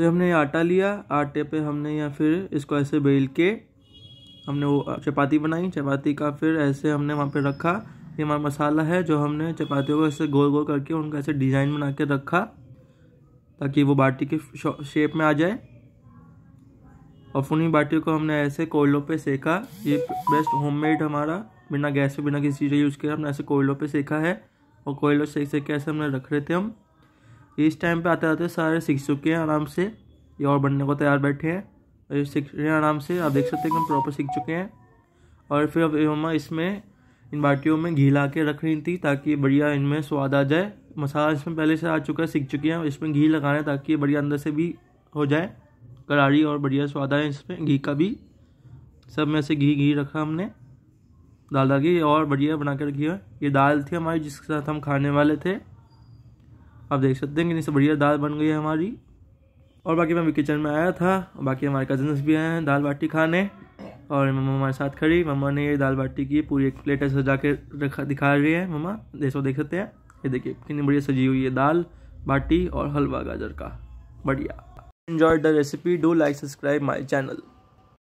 फिर हमने ये आटा लिया आटे पे हमने या फिर इसको ऐसे बेल के हमने वो चपाती बनाई चपाती का फिर ऐसे हमने वहाँ पे रखा ये हमारा मसाला है जो हमने चपातियों को ऐसे गोल गोल करके उनका ऐसे डिज़ाइन बना के रखा ताकि वो बाटी के शेप में आ जाए और उन्हीं बाटियों को हमने ऐसे कोयलों पे सेका ये बेस्ट होममेड हमारा बिना गैस पे बिना किसी चीज़ यूज़ किया हमने ऐसे कोयलों पे सेका है और कोयलों सेक सेक के ऐसे हमने रख रहे थे हम इस टाइम पे आते आते सारे सीख चुके हैं आराम से ये और बनने को तैयार बैठे हैं और ये सीख रहे हैं आराम से आप देख सकते हैं कि हम प्रॉपर सीख चुके हैं और फिर अब हम इसमें इन बाटियों में घी ला के रख रही थी ताकि बढ़िया इनमें स्वाद आ जाए मसाला इसमें पहले से आ चुका है सीख चुके हैं इसमें घी रहे हैं ताकि बढ़िया अंदर से भी हो जाए करारी और बढ़िया स्वाद आए इसमें घी का भी सब में से घी घी रखा हमने दाल दाल के और बढ़िया बना के रखी है ये दाल थी हमारी जिसके साथ हम खाने वाले थे आप देख सकते हैं कि इससे बढ़िया दाल बन गई है हमारी और बाकी मैं भी किचन में आया था और बाकी हमारे कजन्स भी आए हैं दाल बाटी खाने और मम्मा हमारे साथ खड़ी मम्मा ने ये दाल बाटी की पूरी एक प्लेट ऐसे सजा के रखा दिखा रही है मम्मा जैसा देख सकते हैं ये देखिए कितनी बढ़िया सजी हुई है दाल बाटी और हलवा गाजर का बढ़िया enjoy the recipe do like subscribe my channel